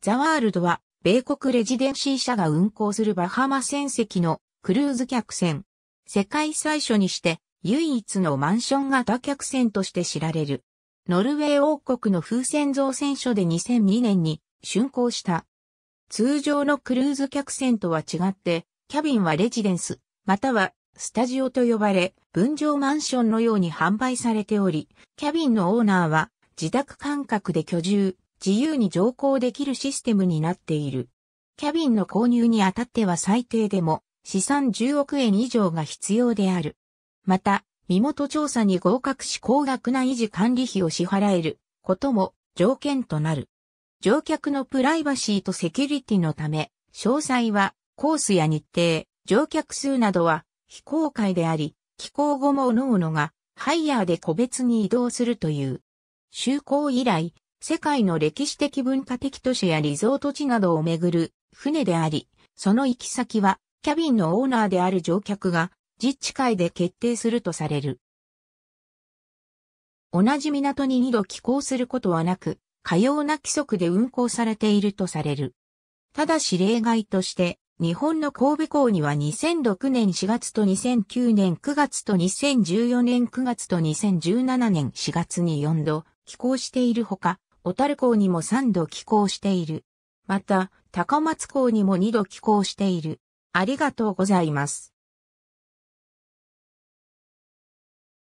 ザワールドは、米国レジデンシー社が運航するバハマ船籍のクルーズ客船。世界最初にして、唯一のマンション型客船として知られる。ノルウェー王国の風船造船所で2002年に竣工した。通常のクルーズ客船とは違って、キャビンはレジデンス、またはスタジオと呼ばれ、分譲マンションのように販売されており、キャビンのオーナーは自宅感覚で居住、自由に乗降できるシステムになっている。キャビンの購入にあたっては最低でも資産10億円以上が必要である。また、身元調査に合格し高額な維持管理費を支払えることも条件となる。乗客のプライバシーとセキュリティのため、詳細はコースや日程、乗客数などは非公開であり、寄港後も各々がハイヤーで個別に移動するという。就航以来、世界の歴史的文化的都市やリゾート地などをめぐる船であり、その行き先はキャビンのオーナーである乗客が実地会で決定するとされる。同じ港に二度寄港することはなく、可用な規則で運航されているとされる。ただし例外として、日本の神戸港には2006年4月と2009年9月と2014年9月と2017年4月に4度寄港しているほか、小樽港にも3度寄港している。また、高松港にも2度寄港している。ありがとうございます。